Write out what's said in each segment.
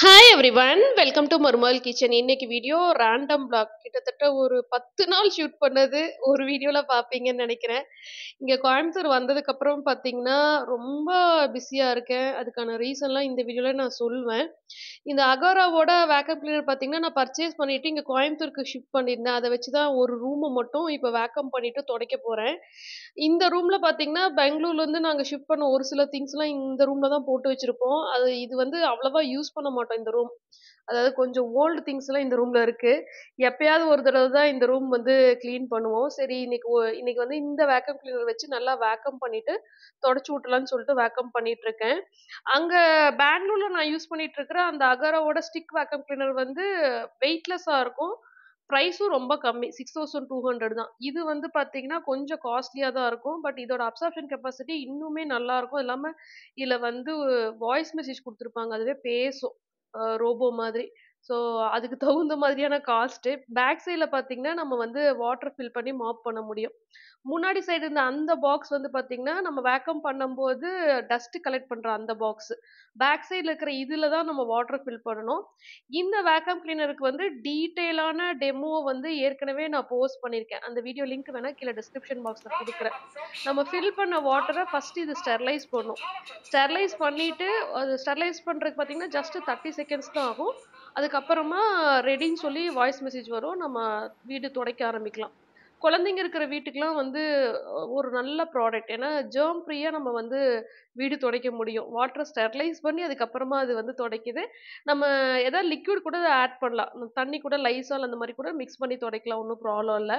Hi everyone welcome to மர்மால் kitchen இன்னைக்கு video random blog கிட்டத்தட்ட ஒரு பத்து நாள் ஷூட் பண்ணது ஒரு வீடியோவில் பார்ப்பீங்கன்னு நினைக்கிறேன் இங்கே கோயம்புத்தூர் வந்ததுக்கப்புறம் பார்த்தீங்கன்னா ரொம்ப பிஸியாக இருக்கேன் அதுக்கான ரீசன்லாம் இந்த வீடியோவில் நான் சொல்லுவேன் இந்த அகோராவோட வேக்கப் கிளீனர் பார்த்தீங்கன்னா நான் பர்ச்சேஸ் பண்ணிவிட்டு இங்கே கோயம்புத்தூருக்கு ஷிஃப்ட் பண்ணியிருந்தேன் அதை வச்சு தான் ஒரு ரூமை மட்டும் இப்போ வேக்கம் பண்ணிவிட்டு துடைக்க போகிறேன் இந்த ரூமில் பார்த்தீங்கன்னா பெங்களூர்லேருந்து நாங்கள் ஷிஃப்ட் பண்ண ஒரு சில திங்ஸ்லாம் இந்த ரூமில் தான் போட்டு வச்சுருப்போம் அது இது வந்து அவ்வளோவா யூஸ் பண்ண மாட்டோம் மாட்டோம் இந்த ரூம் அதாவது கொஞ்சம் ஓல்டு எல்லாம் இந்த ரூம்ல இருக்கு எப்பயாவது ஒரு தடவை தான் இந்த ரூம் வந்து க்ளீன் பண்ணுவோம் சரி இன்னைக்கு இன்னைக்கு வந்து இந்த வேக்கம் கிளீனர் வச்சு நல்லா வேக்கம் பண்ணிவிட்டு தொடச்சு விட்டலான்னு சொல்லிட்டு வேக்கம் பண்ணிகிட்ருக்கேன் அங்கே பெங்களூரில் நான் யூஸ் இருக்கிற அந்த அகரோட ஸ்டிக் வேக்கம் கிளீனர் வந்து வெயிட்லெஸ்ஸாக இருக்கும் ப்ரைஸும் ரொம்ப கம்மி சிக்ஸ் தௌசண்ட் டூ ஹண்ட்ரட் தான் இது வந்து பார்த்தீங்கன்னா கொஞ்சம் காஸ்ட்லியாக தான் இருக்கும் பட் இதோட அப்சார்ப்ஷன் கெப்பாசிட்டி இன்னுமே நல்லாயிருக்கும் இல்லாமல் இதில் வந்து வாய்ஸ் மெசேஜ் கொடுத்துருப்பாங்க அதுவே பேசும் ரோபோ மாதிரி ஸோ அதுக்கு தகுந்த மாதிரியான காஸ்ட்டு பேக் சைடில் பார்த்தீங்கன்னா நம்ம வந்து வாட்டர் ஃபில் பண்ணி மாப் பண்ண முடியும் முன்னாடி சைடு இருந்த அந்த பாக்ஸ் வந்து பார்த்தீங்கன்னா நம்ம வேக்கம் பண்ணும்போது டஸ்ட்டு கலெக்ட் பண்ணுற அந்த பாக்ஸ் பேக் சைடில் இருக்கிற இதில் தான் நம்ம வாட்டர் ஃபில் பண்ணணும் இந்த வேக்கம் கிளீனருக்கு வந்து டீட்டெயிலான டெமோ வந்து ஏற்கனவே நான் போஸ்ட் பண்ணியிருக்கேன் அந்த வீடியோ லிங்க் வேணால் கீழே டிஸ்கிரிப்ஷன் பாக்ஸில் கொடுக்குறேன் நம்ம ஃபில் பண்ண வாட்டரை ஃபஸ்ட்டு இது ஸ்டெர்லைஸ் பண்ணும் ஸ்டெர்லைஸ் பண்ணிவிட்டு அது ஸ்டெர்லைஸ் பண்ணுறதுக்கு பார்த்தீங்கன்னா ஜஸ்ட்டு தேர்ட்டி செகண்ட்ஸ் தான் ஆகும் அதுக்கப்புறமா ரெடின்னு சொல்லி வாய்ஸ் மெசேஜ் வரும் நம்ம வீடு துடைக்க ஆரம்பிக்கலாம் குழந்தைங்க இருக்கிற வீட்டுக்கெலாம் வந்து ஒரு நல்ல ப்ராடக்ட் ஏன்னா ஜேர்ம் ஃப்ரீயாக நம்ம வந்து வீடு துடைக்க முடியும் வாட்டர் ஸ்டெர்லைஸ் பண்ணி அதுக்கப்புறமா அது வந்து துடைக்குது நம்ம எதாவது லிக்விட் கூட ஆட் பண்ணலாம் தண்ணி கூட லைசால் அந்த மாதிரி கூட மிக்ஸ் பண்ணி துடைக்கலாம் ஒன்றும் ப்ராப்ளம் இல்லை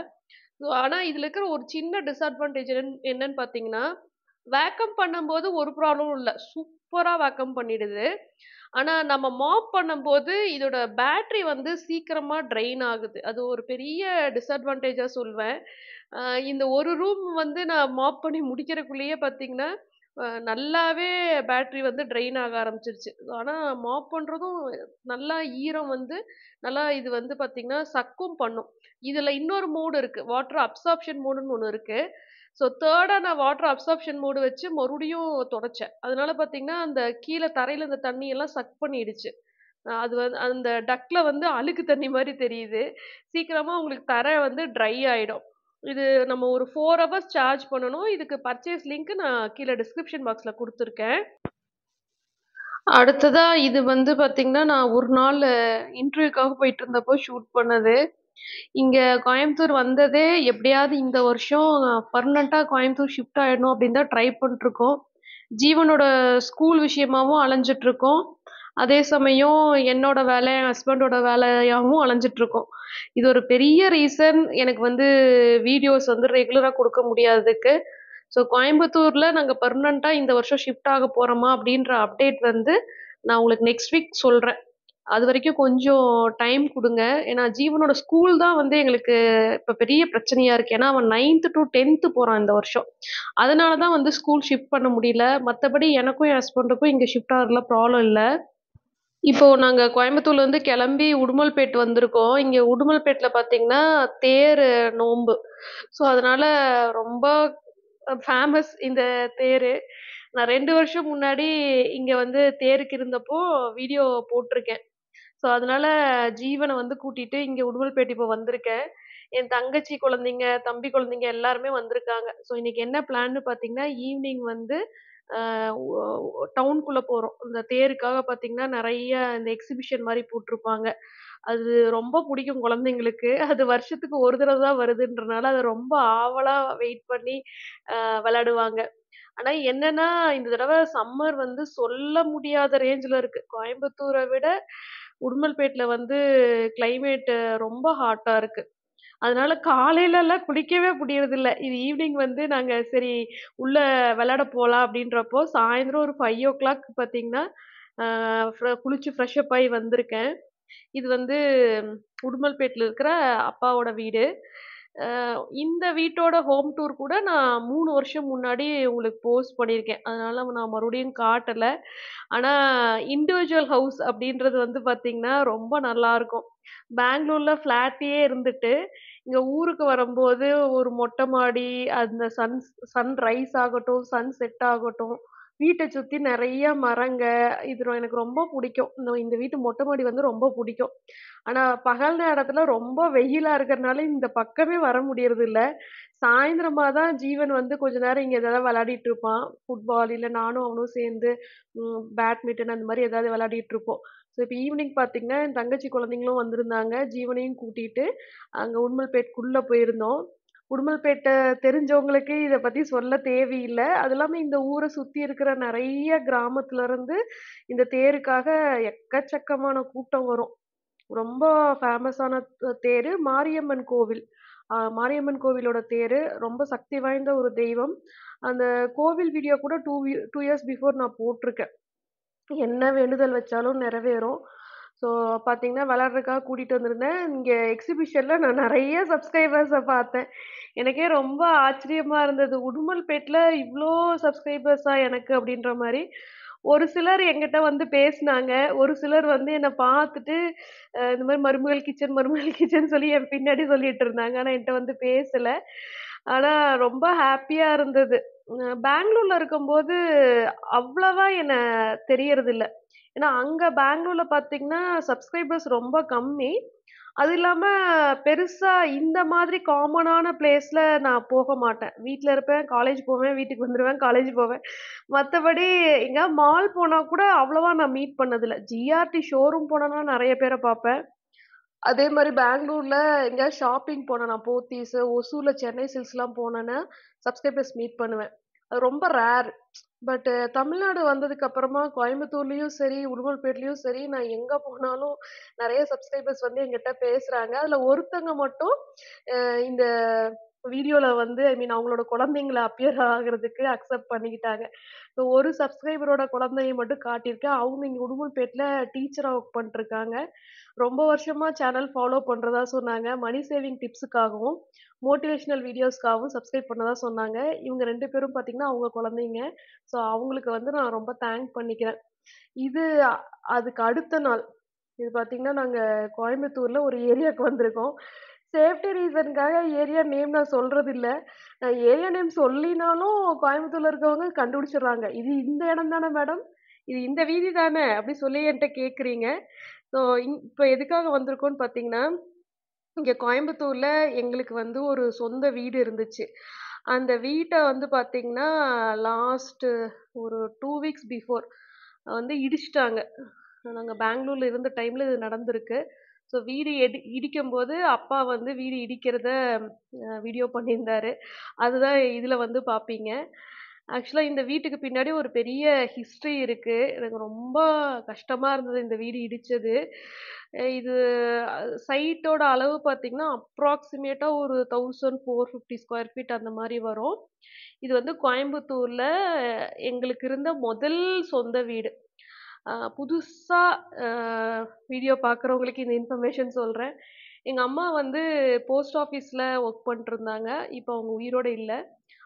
ஸோ ஆனால் இதில் இருக்கிற ஒரு சின்ன டிஸ்அட்வான்டேஜ் என்னன்னு பார்த்தீங்கன்னா வேக்கம் பண்ணும்போது ஒரு ப்ராப்ளமும் இல்லை சூப்பராக வேக்கம் பண்ணிடுது ஆனால் நம்ம மாப் பண்ணும்போது இதோட பேட்ரி வந்து சீக்கிரமாக ட்ரெயின் ஆகுது அது ஒரு பெரிய டிஸ்அட்வான்டேஜாக சொல்வேன் இந்த ஒரு ரூம் வந்து நான் மாப் பண்ணி முடிக்கிறக்குள்ளேயே பார்த்தீங்கன்னா நல்லாவே பேட்ரி வந்து ட்ரெயின் ஆக ஆரம்பிச்சிருச்சு ஆனால் மாப் பண்ணுறதும் நல்லா ஈரம் வந்து நல்லா இது வந்து பார்த்தீங்கன்னா சக்கும் பண்ணும் இதில் இன்னொரு மோடு இருக்குது வாட்டர் அப்சார்ப்ஷன் மோடுன்னு ஒன்று இருக்குது ஸோ தேர்டாக நான் வாட்டர் அப்சார்ப்ஷன் மூடு வச்சு மறுபடியும் தொடச்சேன் அதனால பார்த்தீங்கன்னா அந்த கீழே தரையில் இந்த தண்ணியெல்லாம் சக் பண்ணிடுச்சு அது வந்து அந்த டக்கில் வந்து அழுக்கு தண்ணி மாதிரி தெரியுது சீக்கிரமாக உங்களுக்கு தரை வந்து ட்ரை ஆகிடும் இது நம்ம ஒரு ஃபோர் ஹவர்ஸ் சார்ஜ் பண்ணணும் இதுக்கு பர்ச்சேஸ் லிங்க் நான் கீழே டிஸ்கிரிப்ஷன் பாக்ஸில் கொடுத்துருக்கேன் அடுத்ததாக இது வந்து பார்த்திங்கன்னா நான் ஒரு நாள் இன்டர்வியூக்காக போயிட்டு இருந்தப்போ ஷூட் பண்ணது இங்கே கோயம்புத்தூர் வந்ததே எப்படியாவது இந்த வருஷம் பர்மனெண்ட்டாக கோயம்புத்தூர் ஷிஃப்ட் ஆகிடணும் அப்படின்னு தான் ட்ரை பண்ணிட்ருக்கோம் ஜீவனோட ஸ்கூல் விஷயமாகவும் அலைஞ்சிட்ருக்கோம் அதே சமயம் என்னோட வேலை என் ஹஸ்பண்டோட வேலையாகவும் அலைஞ்சிட்ருக்கோம் இது ஒரு பெரிய ரீசன் எனக்கு வந்து வீடியோஸ் வந்து ரெகுலராக கொடுக்க முடியாததுக்கு ஸோ கோயம்புத்தூரில் நாங்கள் பர்மனெண்ட்டாக இந்த வருஷம் ஷிஃப்ட் ஆக போகிறோமா அப்படின்ற அப்டேட் வந்து நான் உங்களுக்கு நெக்ஸ்ட் வீக் சொல்கிறேன் அது வரைக்கும் கொஞ்சம் டைம் கொடுங்க ஏன்னா ஜீவனோட ஸ்கூல் தான் வந்து எங்களுக்கு இப்போ பெரிய பிரச்சனையாக இருக்குது ஏன்னா அவன் நைன்த்து டு டென்த்து போகிறான் இந்த வருஷம் அதனால தான் வந்து ஸ்கூல் ஷிஃப்ட் பண்ண முடியல மற்றபடி எனக்கும் என் ஹஸ்பண்டுக்கும் இங்கே ஷிஃப்ட் ஆகிறதுல ப்ராப்ளம் இல்லை இப்போது நாங்கள் கோயம்புத்தூர்லேருந்து கிளம்பி உடுமல்பேட்டு வந்திருக்கோம் இங்கே உடுமல்பேட்டில் பார்த்தீங்கன்னா தேர் நோம்பு ஸோ அதனால் ரொம்ப ஃபேமஸ் இந்த தேர் நான் ரெண்டு வருஷம் முன்னாடி இங்கே வந்து தேருக்கு இருந்தப்போ வீடியோ போட்டிருக்கேன் ஸோ அதனால ஜீவனை வந்து கூட்டிட்டு இங்க உடுமல்பேட்டை இப்போ வந்திருக்கேன் என் தங்கச்சி குழந்தைங்க தம்பி குழந்தைங்க எல்லாருமே வந்திருக்காங்க ஸோ இன்னைக்கு என்ன பிளான்னு பார்த்தீங்கன்னா ஈவினிங் வந்து டவுனுக்குள்ளே போகிறோம் இந்த தேருக்காக பார்த்தீங்கன்னா நிறைய இந்த எக்ஸிபிஷன் மாதிரி போட்டிருப்பாங்க அது ரொம்ப பிடிக்கும் குழந்தைங்களுக்கு அது வருஷத்துக்கு ஒரு தடவை தான் வருதுன்றனால அதை ரொம்ப ஆவலாக வெயிட் பண்ணி விளையாடுவாங்க ஆனால் என்னன்னா இந்த தடவை சம்மர் வந்து சொல்ல முடியாத ரேஞ்சில் இருக்குது கோயம்புத்தூரை விட உடுமல்பேட்டில் வந்து கிளைமேட்டு ரொம்ப ஹாட்டாக இருக்குது அதனால காலையிலலாம் குளிக்கவே முடியறதில்ல இது ஈவினிங் வந்து நாங்கள் சரி உள்ளே விளையாட போகலாம் அப்படின்றப்போ சாயந்தரம் ஒரு ஃபைவ் ஓ கிளாக் பார்த்தீங்கன்னா குளிச்சு ஃப்ரெஷ்அப் ஆகி வந்திருக்கேன் இது வந்து உடுமல்பேட்டில் இருக்கிற அப்பாவோட வீடு இந்த வீட்டோட ஹோம் டூர் கூட நான் மூணு வருஷம் முன்னாடி உங்களுக்கு போஸ்ட் பண்ணியிருக்கேன் அதனால் நான் மறுபடியும் காட்டலை ஆனால் இண்டிவிஜுவல் ஹவுஸ் அப்படின்றது வந்து பார்த்திங்கன்னா ரொம்ப நல்லாயிருக்கும் பெங்களூரில் ஃப்ளாட்லேயே இருந்துட்டு இங்கே ஊருக்கு வரும்போது ஒரு மொட்டை மாடி அந்த சன் சன் ரைஸ் ஆகட்டும் சன் செட் ஆகட்டும் வீட்டை சுத்தி நிறைய மரங்க இது எனக்கு ரொம்ப பிடிக்கும். இந்த இந்த வீட்டு மொட்டை மாடி வந்து ரொம்ப பிடிக்கும். ஆனா, பகல் நேரத்துல ரொம்ப வெயிலா இருக்கிறதுனால இந்த பக்கமே வர முடியறதில்ல. சாயந்திரமா தான் ஜீவன் வந்து கொஞ்ச நேரம் இங்க ஏதாவது விளையாடிட்டு இருப்பான். ஃபுட்பால் இல்ல நானும் அவனும் சேர்ந்து ம் பேட்மிட்டன் அந்த மாதிரி ஏதாவது விளையாடிட்டு இருப்போம். ஸோ இப்ப ஈவினிங் பார்த்தீங்கன்னா, என் தங்கச்சி குழந்தைங்களும் வந்திருந்தாங்க. ஜீவனையும் கூட்டிட்டு, அங்க உடுமல்பேட்குள்ள போயிருந்தோம். உடுமல்பேட்டை தெரிஞ்சவங்களுக்கு இதை பற்றி சொல்ல தேவையில்லை அது இல்லாமல் இந்த ஊரை சுற்றி இருக்கிற நிறைய கிராமத்துலேருந்து இந்த தேருக்காக எக்கச்சக்கமான கூட்டம் வரும் ரொம்ப ஃபேமஸான தேர் மாரியம்மன் கோவில் மாரியம்மன் கோவிலோட தேர் ரொம்ப சக்தி வாய்ந்த ஒரு தெய்வம் அந்த கோவில் வீடியோ கூட டூ டூ இயர்ஸ் பிஃபோர் நான் போட்டிருக்கேன் என்ன வேண்டுதல் வச்சாலும் நிறைவேறும் ஸோ பார்த்தீங்கன்னா விளாட்றதுக்காக கூட்டிகிட்டு வந்திருந்தேன் இங்கே எக்ஸிபிஷனில் நான் நிறைய சப்ஸ்கிரைபர்ஸை பார்த்தேன் எனக்கே ரொம்ப ஆச்சரியமாக இருந்தது உடுமல்பேட்டில் இவ்வளோ சப்ஸ்கிரைபர்ஸாக எனக்கு அப்படின்ற மாதிரி ஒரு சிலர் எங்கிட்ட வந்து பேசினாங்க ஒரு சிலர் வந்து என்னை பார்த்துட்டு இந்த மாதிரி மருமகள் கிச்சன் மருமகள் கிச்சன் சொல்லி என் பின்னாடி சொல்லிட்டு இருந்தாங்க ஆனால் என்கிட்ட வந்து பேசலை ஆனால் ரொம்ப ஹாப்பியாக இருந்தது பெங்களூரில் இருக்கும்போது அவ்வளோவா என்னை தெரியறதில்லை ஏன்னா அங்கே பெங்களூரில் பார்த்தீங்கன்னா சப்ஸ்கிரைபர்ஸ் ரொம்ப கம்மி அது இல்லாமல் பெருசாக இந்த மாதிரி காமனான பிளேஸில் நான் போக மாட்டேன் வீட்டில் இருப்பேன் காலேஜ் போவேன் வீட்டுக்கு வந்துடுவேன் காலேஜ் போவேன் மற்றபடி எங்கே மால் போனால் கூட அவ்வளோவா நான் மீட் பண்ணதில்லை ஜிஆர்டி ஷோரூம் போனேன்னா நிறைய பேரை பார்ப்பேன் அதே மாதிரி பெங்களூரில் எங்கேயா ஷாப்பிங் போனேன் நான் போத்தீஸு ஒசூரில் சென்னை சில்ஸ்லாம் போனேன்னா சப்ஸ்கிரைபர்ஸ் மீட் பண்ணுவேன் அது ரொம்ப ரேர் பட்டு தமிழ்நாடு uh, வந்ததுக்கு அப்புறமா கோயம்புத்தூர்லயும் சரி, உடுமல்பேட்லயும் சரி, நான் எங்க போனாலும் நிறைய சப்ஸ்கிரைபர்ஸ் வந்து என்கிட்ட பேசுறாங்க. அதுல ஒருத்தங்க மட்டும் அஹ் இந்த வீடியோல வந்து ஐ மீன் அவங்களோட குழந்தைங்கள அப்பியர் ஆகுறதுக்கு அக்செப்ட் பண்ணிக்கிட்டாங்க ஸோ ஒரு சப்ஸ்கிரைபரோட குழந்தைய மட்டும் காட்டியிருக்கேன் அவங்க இங்கே உடுமல்பேட்டில் டீச்சராக ஒர்க் பண்ணிருக்காங்க ரொம்ப வருஷமாக சேனல் ஃபாலோ பண்ணுறதா சொன்னாங்க மணி சேவிங் டிப்ஸுக்காகவும் மோட்டிவேஷ்னல் வீடியோஸ்க்காகவும் சப்ஸ்கிரைப் பண்ணதா சொன்னாங்க இவங்க ரெண்டு பேரும் பார்த்தீங்கன்னா அவங்க குழந்தைங்க ஸோ அவங்களுக்கு வந்து நான் ரொம்ப தேங்க் பண்ணிக்கிறேன் இது அதுக்கு அடுத்த நாள் இது பார்த்தீங்கன்னா நாங்கள் கோயம்புத்தூரில் ஒரு ஏரியாவுக்கு வந்திருக்கோம் சேஃப்டி ரீசனுக்காக ஏரியா நேம் நான் சொல்கிறது இல்லை நான் ஏரியா நேம் சொல்லினாலும் கோயம்புத்தூரில் இருக்கவங்க கண்டுபிடிச்சிடுறாங்க இது இந்த இடம் தானே மேடம் இது இந்த வீதி தானே அப்படி சொல்லி என்கிட்ட கேட்குறீங்க ஸோ இப்போ எதுக்காக வந்திருக்கோன்னு பார்த்தீங்கன்னா இங்கே கோயம்புத்தூரில் எங்களுக்கு வந்து ஒரு சொந்த வீடு இருந்துச்சு அந்த வீட்டை வந்து பார்த்திங்கன்னா லாஸ்ட்டு ஒரு டூ வீக்ஸ் பிஃபோர் வந்து இடிச்சிட்டாங்க நாங்கள் பெங்களூரில் இருந்த டைமில் இது நடந்திருக்கு ஸோ வீடு எடி இடிக்கும் போது அப்பா வந்து வீடு இடிக்கிறத வீடியோ பண்ணியிருந்தாரு அதுதான் இதில் வந்து பார்ப்பீங்க ஆக்சுவலாக இந்த வீட்டுக்கு பின்னாடி ஒரு பெரிய ஹிஸ்ட்ரி இருக்குது எனக்கு ரொம்ப கஷ்டமாக இருந்தது இந்த வீடு இடித்தது இது சைட்டோட அளவு பார்த்திங்கன்னா அப்ராக்சிமேட்டாக ஒரு thousand four fifty square feet அந்த மாதிரி வரும் இது வந்து கோயம்புத்தூரில் எங்களுக்கு இருந்த முதல் சொந்த வீடு புதுசாக வீடியோ பார்க்குறவங்களுக்கு இந்த இன்ஃபர்மேஷன் சொல்கிறேன் எங்கள் அம்மா வந்து போஸ்ட் ஆஃபீஸில் ஒர்க் பண்ணிட்டுருந்தாங்க இப்போ அவங்க உயிரோடு இல்லை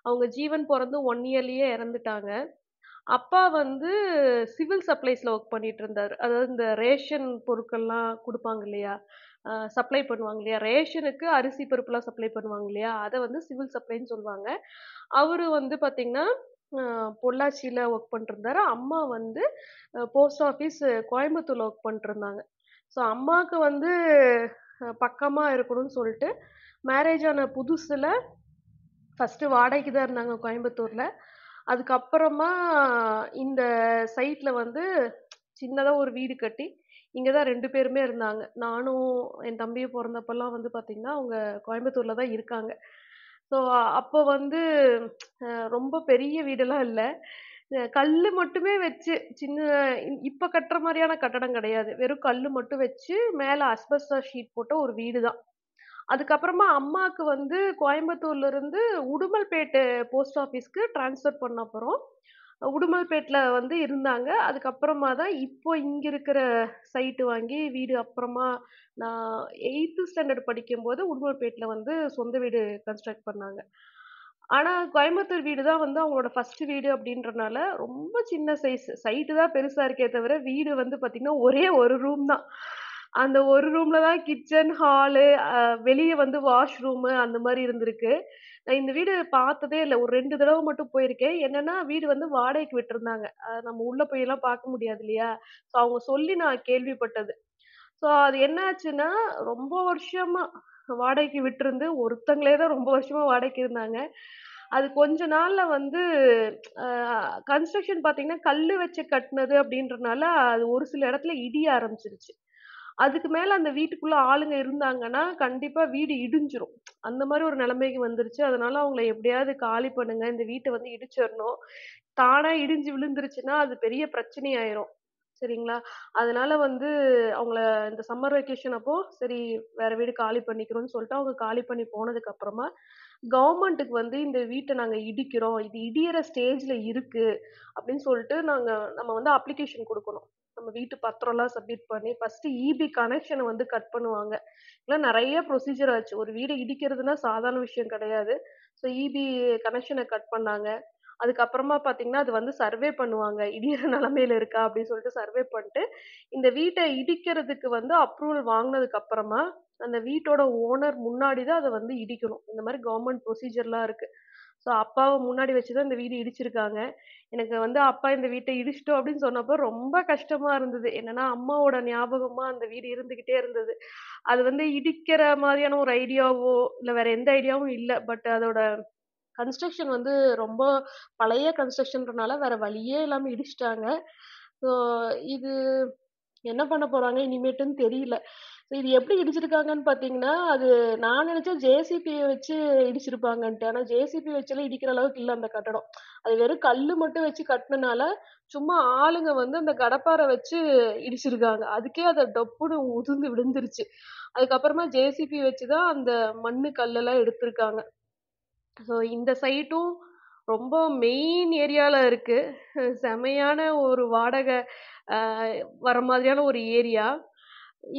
அவங்க ஜீவன் பிறந்து ஒன் இயர்லேயே இறந்துட்டாங்க அப்பா வந்து சிவில் சப்ளைஸில் ஒர்க் பண்ணிட்டு இருந்தார் அதாவது இந்த ரேஷன் பொருட்கள்லாம் கொடுப்பாங்க இல்லையா சப்ளை பண்ணுவாங்க இல்லையா ரேஷனுக்கு அரிசி பருப்புலாம் சப்ளை பண்ணுவாங்க இல்லையா அதை வந்து சிவில் சப்ளைன்னு சொல்லுவாங்க அவர் வந்து பார்த்திங்கன்னா பொள்ளாச்சியில் ஒர்க் பண்ணிட்டுருந்தாரு அம்மா வந்து போஸ்ட் ஆஃபீஸ் கோயம்புத்தூரில் ஒர்க் பண்ணிட்டுருந்தாங்க ஸோ அம்மாவுக்கு வந்து பக்கமாக இருக்கணும்னு சொல்லிட்டு மேரேஜ் ஆன புதுசில் ஃபஸ்ட்டு வாடகைக்கு தான் இருந்தாங்க கோயம்புத்தூரில் அதுக்கப்புறமா இந்த சைட்டில் வந்து சின்னதாக ஒரு வீடு கட்டி இங்கே தான் ரெண்டு பேருமே இருந்தாங்க நானும் என் தம்பியும் பிறந்தப்பெல்லாம் வந்து பார்த்திங்கன்னா அவங்க கோயம்புத்தூரில் தான் இருக்காங்க ஸோ அப்போ வந்து ரொம்ப பெரிய வீடெல்லாம் இல்லை கல் மட்டுமே வச்சு சின்ன இப்போ கட்டுற மாதிரியான கட்டடம் கிடையாது வெறும் கல் மட்டும் வச்சு மேலே அஸ்பெஸ்டா ஷீட் போட்ட ஒரு வீடு தான் அதுக்கப்புறமா அம்மாவுக்கு வந்து கோயம்புத்தூர்ல இருந்து போஸ்ட் ஆஃபீஸ்க்கு டிரான்ஸ்ஃபர் பண்ண அப்புறம் உடுமல்பேட்டில் வந்து இருந்தாங்க அதுக்கப்புறமா தான் இப்போ இங்கே இருக்கிற சைட்டு வாங்கி வீடு அப்புறமா நான் எயித்து ஸ்டாண்டர்ட் படிக்கும்போது உடுமல்பேட்டில் வந்து சொந்த வீடு கன்ஸ்ட்ரக்ட் பண்ணாங்க ஆனால் கோயம்புத்தூர் வீடு தான் வந்து அவங்களோட ஃபஸ்ட்டு வீடு அப்படின்றனால ரொம்ப சின்ன சைஸ் சைட்டு தான் பெருசாக இருக்கே தவிர வீடு வந்து பார்த்திங்கன்னா ஒரே ஒரு ரூம் தான் அந்த ஒரு ரூம்ல தான் கிச்சன் ஹாலு வெளியே வந்து வாஷ்ரூம் அந்த மாதிரி இருந்திருக்கு நான் இந்த வீடு பார்த்ததே இல்லை ஒரு ரெண்டு தடவை மட்டும் போயிருக்கேன் என்னன்னா வீடு வந்து வாடகைக்கு விட்டுருந்தாங்க நம்ம உள்ள போய் எல்லாம் பார்க்க முடியாது இல்லையா ஸோ அவங்க சொல்லி நான் கேள்விப்பட்டது ஸோ அது என்ன ஆச்சுன்னா ரொம்ப வருஷமா வாடகைக்கு விட்டுருந்து ஒருத்தங்களே தான் ரொம்ப வருஷமா வாடகைக்கு இருந்தாங்க அது கொஞ்ச நாள்ல வந்து கன்ஸ்ட்ரக்ஷன் பார்த்தீங்கன்னா கல் வச்சு கட்டினது அப்படின்றனால அது ஒரு சில இடத்துல இடிய ஆரம்பிச்சிருச்சு அதுக்கு மேல அந்த வீட்டுக்குள்ள ஆளுங்க இருந்தாங்கன்னா கண்டிப்பா வீடு இடிஞ்சிரும் அந்த மாதிரி ஒரு நிலைமைக்கு வந்துருச்சு அதனால அவங்களை எப்படியாவது காலி பண்ணுங்க இந்த வீட்டை வந்து இடிச்சிடணும் தானா இடிஞ்சு விழுந்துருச்சுன்னா அது பெரிய பிரச்சனை ஆயிரும் சரிங்களா அதனால வந்து அவங்கள இந்த சம்மர் வெக்கேஷன் அப்போ சரி வேற வீடு காலி பண்ணிக்கிறோம்னு சொல்லிட்டு அவங்க காலி பண்ணி போனதுக்கு அப்புறமா கவர்மெண்ட்டுக்கு வந்து இந்த வீட்டை நாங்கள் இடிக்கிறோம் இது இடியிற ஸ்டேஜில் இருக்கு அப்படின்னு சொல்லிட்டு நாங்கள் நம்ம வந்து அப்ளிகேஷன் கொடுக்கணும் நம்ம வீட்டு பத்திரம்லாம் சப்மிட் பண்ணி ஃபஸ்ட்டு இபி கனெக்ஷனை வந்து கட் பண்ணுவாங்க இதெல்லாம் நிறைய ப்ரொசீஜர் ஆச்சு ஒரு வீடு இடிக்கிறதுனா சாதாரண விஷயம் கிடையாது ஸோ இபி கனெக்ஷனை கட் பண்ணாங்க அதுக்கப்புறமா பார்த்தீங்கன்னா அது வந்து சர்வே பண்ணுவாங்க இடிகிற நிலமையில இருக்கா அப்படின்னு சொல்லிட்டு சர்வே பண்ணிட்டு இந்த வீட்டை இடிக்கிறதுக்கு வந்து அப்ரூவல் வாங்கினதுக்கு அப்புறமா அந்த வீட்டோட ஓனர் முன்னாடி தான் அதை வந்து இடிக்கணும் இந்த மாதிரி கவர்மெண்ட் ப்ரொசீஜர்லாம் இருக்குது ஸோ அப்பாவை முன்னாடி வச்சு தான் இந்த வீடு இடிச்சிருக்காங்க எனக்கு வந்து அப்பா இந்த வீட்டை இடிச்சிட்டோம் அப்படின்னு சொன்னப்போ ரொம்ப கஷ்டமாக இருந்தது என்னன்னா அம்மாவோட ஞாபகமாக அந்த வீடு இருந்துக்கிட்டே இருந்தது அது வந்து இடிக்கிற மாதிரியான ஒரு ஐடியாவோ இல்லை வேற எந்த ஐடியாவும் இல்லை பட் அதோட கன்ஸ்ட்ரக்ஷன் வந்து ரொம்ப பழைய கன்ஸ்ட்ரக்ஷன்றனால வேற வழியே இல்லாமல் இடிச்சிட்டாங்க ஸோ இது என்ன பண்ண போறாங்க இனிமேட்டுன்னு தெரியல இது எப்படி இடிச்சிருக்காங்கன்னு பார்த்தீங்கன்னா அது நான் நினைச்சேன் ஜேசிபியை வச்சு இடிச்சிருப்பாங்கன்ட்டு ஆனால் ஜேசிபி வச்செல்லாம் இடிக்கிற அளவுக்கு இல்லை அந்த கட்டடம் அது வெறும் கல் மட்டும் வச்சு கட்டினனால சும்மா ஆளுங்க வந்து அந்த கடப்பாரை வச்சு இடிச்சிருக்காங்க அதுக்கே அதை டப்புன்னு உதிர்ந்து விழுந்துருச்சு அதுக்கப்புறமா ஜேசிபி வச்சு தான் அந்த மண்ணு கல்லெல்லாம் எடுத்திருக்காங்க ஸோ இந்த சைட்டும் ரொம்ப மெயின் ஏரியாவில் இருக்குது செமையான ஒரு வாடகை வர மாதிரியான ஒரு ஏரியா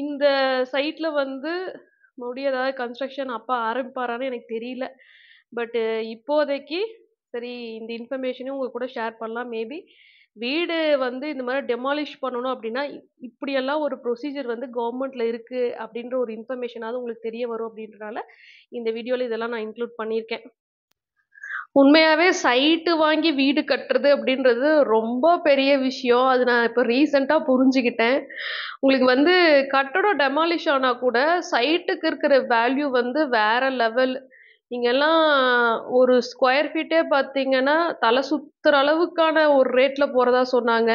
இந்த சைட்டில் வந்து மறுபடியும் ஏதாவது கன்ஸ்ட்ரக்ஷன் அப்போ ஆரம்பிப்பாரான்னு எனக்கு தெரியல பட்டு இப்போதைக்கு சரி இந்த இன்ஃபர்மேஷனையும் உங்கள் கூட ஷேர் பண்ணலாம் மேபி வீடு வந்து இந்த மாதிரி டெமாலிஷ் பண்ணணும் அப்படின்னா இப்படியெல்லாம் ஒரு ப்ரொசீஜர் வந்து கவர்மெண்ட்டில் இருக்குது அப்படின்ற ஒரு இன்ஃபர்மேஷனாவது உங்களுக்கு தெரிய வரும் அப்படின்றனால இந்த வீடியோவில் இதெல்லாம் நான் இன்க்ளூட் பண்ணியிருக்கேன் உண்மையாகவே சைட்டு வாங்கி வீடு கட்டுறது அப்படின்றது ரொம்ப பெரிய விஷயம் அது நான் இப்போ ரீசெண்டாக புரிஞ்சுக்கிட்டேன் உங்களுக்கு வந்து கட்டடம் டெமாலிஷ் ஆனால் கூட சைட்டுக்கு இருக்கிற வேல்யூ வந்து வேற லெவல் இங்கெல்லாம் ஒரு ஸ்கொயர் ஃபீட்டே பார்த்தீங்கன்னா தலை சுத்துற அளவுக்கான ஒரு ரேட்டில் போகிறதா சொன்னாங்க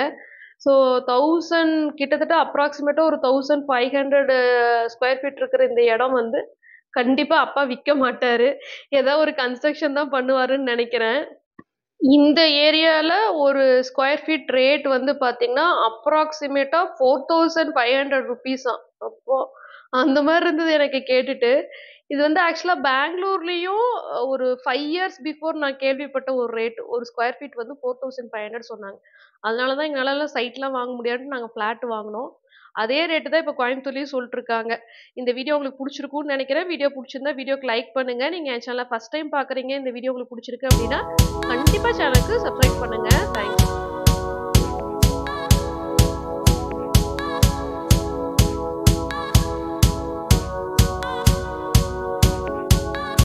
ஸோ தௌசண்ட் கிட்டத்தட்ட அப்ராக்சிமேட்டாக ஒரு thousand five hundred square feet இருக்கிற இந்த இடம் வந்து கண்டிப்பாக அப்பா விற்க மாட்டார் ஏதோ ஒரு கன்ஸ்ட்ரக்ஷன் தான் பண்ணுவாருன்னு நினைக்கிறேன் இந்த ஏரியாவில் ஒரு ஸ்கொயர் ஃபீட் ரேட் வந்து பாத்தீங்கன்னா அப்ராக்சிமேட்டாக ஃபோர் தௌசண்ட் ஃபைவ் ஹண்ட்ரட் தான் அப்போ அந்த மாதிரி இருந்தது எனக்கு கேட்டுட்டு இது வந்து ஆக்சுவலாக பெங்களூர்லயும் ஒரு ஃபைவ் இயர்ஸ் பிஃபோர் நான் கேள்விப்பட்ட ஒரு ரேட் ஒரு ஸ்கொயர் ஃபீட் வந்து ஃபோர் தௌசண்ட் ஃபைவ் ஹண்ட்ரட் சொன்னாங்க அதனாலதான் தான் எங்களால் சைட்லாம் வாங்க முடியாதுன்னு நாங்கள் ஃப்ளாட் வாங்கினோம் அதே ரேட்டு தான் இப்போ கோயம்புத்தூர்லேயும் சொல்லிட்டுருக்காங்க இந்த வீடியோ உங்களுக்கு பிடிச்சிருக்கும்னு நினைக்கிறேன் வீடியோ பிடிச்சிருந்தா வீடியோக்கு லைக் பண்ணுங்கள் நீங்கள் என் சேனலை ஃபஸ்ட் டைம் பார்க்குறீங்க இந்த வீடியோ உங்களுக்கு பிடிச்சிருக்கு அப்படின்னா கண்டிப்பாக சேனலுக்கு சப்ஸ்கிரைப் பண்ணுங்கள் தேங்க்யூ